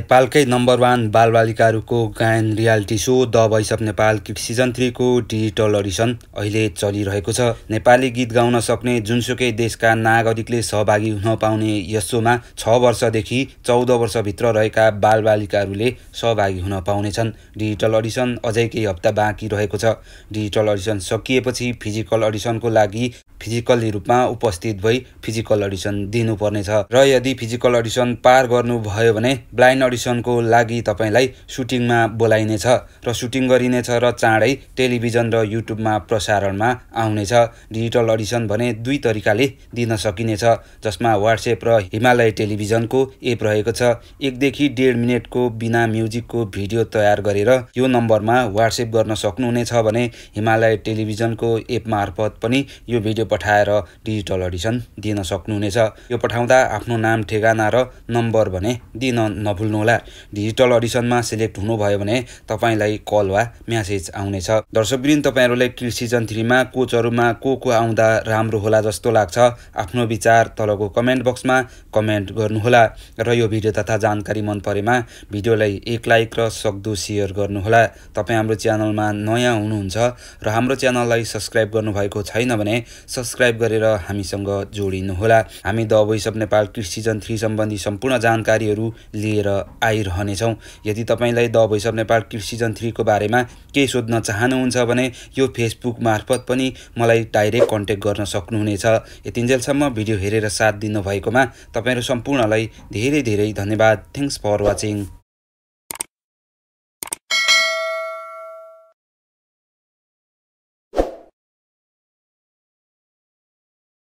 नेपालकै number one बालबालिकाहरूको गायन reality show the voice of Nepal season थ्रीको डिजिटल अडिसन अहिले चलिरहेको छ नेपाली गीत गाउन सक्ने जुनसुकै देशका नागरिकले सहभागी हुन पाउने यस सोमा छ वर्षदेखि चौध वर्षभित्र रहेका बालबालिकाहरूले सहभागी हुन पाउनेछन् डिजिटल अडिसन अझै केही हप्ता बाँकी रहेको छ डिजिटल अडिसन सकिएपछि फिजिकल अडिसनको लागि फिजिकल्ली रूपमा उपस्थित भई फिजिकल अडिसन दिनुपर्नेछ र यदि फिजिकल अडिसन पार गर्नुभयो भने ब्लाइन्ड अडिसनको लागि तपाईँलाई सुटिङमा बोलाइनेछ र सुटिङ गरिनेछ र चाँडै टेलिभिजन र युट्युबमा प्रसारणमा आउनेछ डिजिटल अडिसन भने दुई तरिकाले दिन सकिनेछ जसमा वाट्सएप र हिमालय टेलिभिजनको एप रहेको छ एकदेखि डेढ मिनटको बिना म्युजिकको भिडियो तयार गरेर यो नम्बरमा वाट्सएप गर्न सक्नुहुनेछ भने हिमालय टेलिभिजनको एप मार्फत पनि यो भिडियो पठाएर डिजिटल अडिसन दिन सक्नुहुनेछ यो पठाउँदा आफ्नो नाम ठेगाना र नम्बर भने दिन नभुल्नु गर्नुहोला डिजिटल अडिसनमा सिलेक्ट हुनुभयो भने तपाईँलाई कल वा म्यासेज आउनेछ दर्शकवृन्द तपाईँहरूलाई सिजन थ्रीमा कोचहरूमा को को आउँदा राम्रो होला जस्तो लाग्छ आफ्नो विचार तलको कमेन्ट बक्समा कमेन्ट गर्नुहोला र यो भिडियो तथा जानकारी मन परेमा भिडियोलाई एक लाइक र सक्दो सेयर गर्नुहोला तपाईँ हाम्रो च्यानलमा नयाँ हुनुहुन्छ र हाम्रो च्यानललाई सब्सक्राइब गर्नुभएको छैन भने सब्सक्राइब गरेर हामीसँग जोडिनुहोला हामी the voice of Nepal season three सम्बन्धी सम्पूर्ण जानकारीहरू लिएर आइरहनेछौँ यदि तपाईँलाई the voice of Nepal season थ्रीको बारेमा केही सोध्न चाहनुहुन्छ भने यो फेसबुक मार्फत पनि मलाई डाइरेक्ट कन्ट्याक्ट गर्न सक्नुहुनेछ यतिन्जेलसम्म भिडियो हेरेर साथ दिनुभएकोमा तपाईँहरू सम्पूर्णलाई धेरै धेरै धन्यवाद थ्याङ्क्स फर वाचिङ